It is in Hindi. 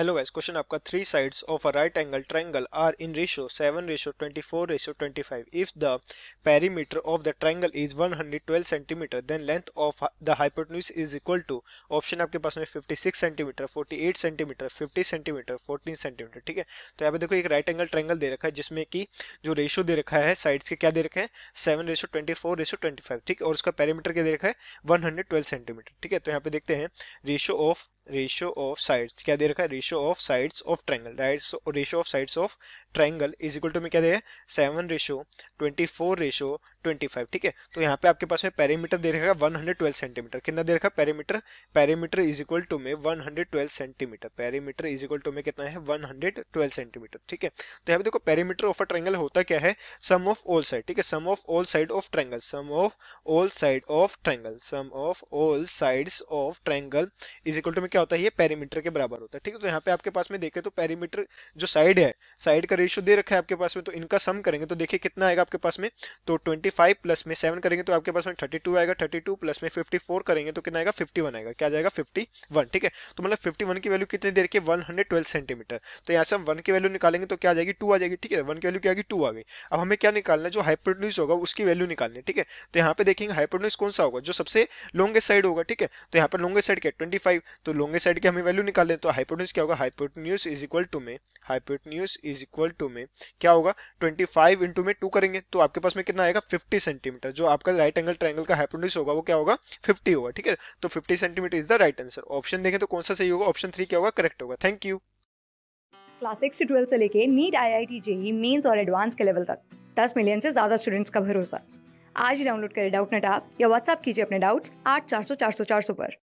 हेलो गाइस क्वेश्चन आपका three sides of a right angle triangle are in ratio seven ratio twenty four ratio twenty five if the perimeter of the triangle is one hundred twelve centimetre then length of the hypotenuse is equal to option आपके पास में fifty six centimetre forty eight centimetre fifty centimetre fourteen centimetre ठीक है तो यहाँ पे देखो एक राइट एंगल ट्रायंगल दे रखा है जिसमें कि जो रेशो दे रखा है साइड्स के क्या दे रखे हैं seven ratio twenty four ratio twenty five ठीक है और उसका पैरीमीटर क्या दे रखा है वन हंड्रेड ट्वेल्व सेंटीमीटर ठीक है तो यहाँ पे देखते हैं ratio of ratio of sides क्या दे रखा है ratio of sides of triangle right so of sides of triangle is equal to में क्या दे है seven ratio twenty four ratio twenty five ठीक है तो यहाँ पे आपके पास में पैरीमीटर दे रखा है वन हंड्रेड ट्वेल्व सेंटीमीटर कितना दे रखा है perimeter perimeter is equal to में one hundred twelve centimetre perimeter is equal to में कितना है वन हंड्रेड ट्वेल्व सेंटीमीटर ठीक है तो यहाँ पे देखो पैरीमीटर ऑफ अ ट्रैंगल होता क्या है सम ऑफ ऑल साइड ठीक है sum of all side of triangle sum of all side of triangle sum of all sides of triangle is equal to में क्या क्या होता है ये पेरीमीटर के बराबर होता है ठीक है तो यहाँ पे आपके पास में देखे तो पेरीमीटर जो साइड है साइड का रेशियो दे रखा है आपके पास में तो इनका सम करेंगे तो देखिए कितना आएगा आपके पास में तो ट्वेंटी फाइव प्लस में सेवन करेंगे तो आपके पास में थर्टी टू आएगा थर्टी टू प्लस में फिफ्टी फोर करेंगे तो कितना आएगा फिफ्टी वन आएगा क्या जाएगा फिफ्टी वन ठीक है तो मतलब फिफ्टी वन की वैल्यू कितनी देर के वन हंड्रेड ट्वेल्व सेंटीमीटर तो यहाँ से हम वन की वैल्यू निकालेंगे तो क्या जाएगी टू आ जाएगी ठीक है वन की वैल्यू क्या आएगी टू आ गई अब हमें क्या निकालना है जो हाइपोटन्यूज होगा उसकी वैल्यू निकालनी है ठीक है तो यहाँ पे देखेंगे हाइपोटन्यूज कौन सा होगा जो सबसे लॉन्गेस्ट साइड होगा ठीक है तो यहाँ पर लॉन्गेस्ट साइड क्या ट्वेंटी फाइव तो लोंगे साइड की हमें वैल्यू निकाल लें तो हाइपोटेन्यूज क्या होगा हाइपोटेन्यूज इज इक्वल टू में हाइपोटेन्यूज इज इक्वल टू में क्या होगा 25 फाइव इंटू में टू करेंगे तो आपके पास में कितना आएगा 50 सेंटीमीटर जो आपका राइट एंगल ट्राइंगल का हाइपोटेन्यूज होगा वो क्या होगा 50 होगा ठीक है तो 50 centimetre is the right answer option देखें तो कौन सा सही होगा ऑप्शन थ्री क्या होगा करेक्ट होगा थैंक यू क्लास सिक्स से ट्वेल्थ से लेके NEET I I T JEE mains और एडवांस के लेवल तक दस मिलियन से ज़्यादा स्टूडेंट्स का भरोसा आज ही डाउनलोड करें डाउट नेट आप या व्हाट्सअप कीजिए अपने डाउट्स आठ चार सौ चार सौ चार सौ पर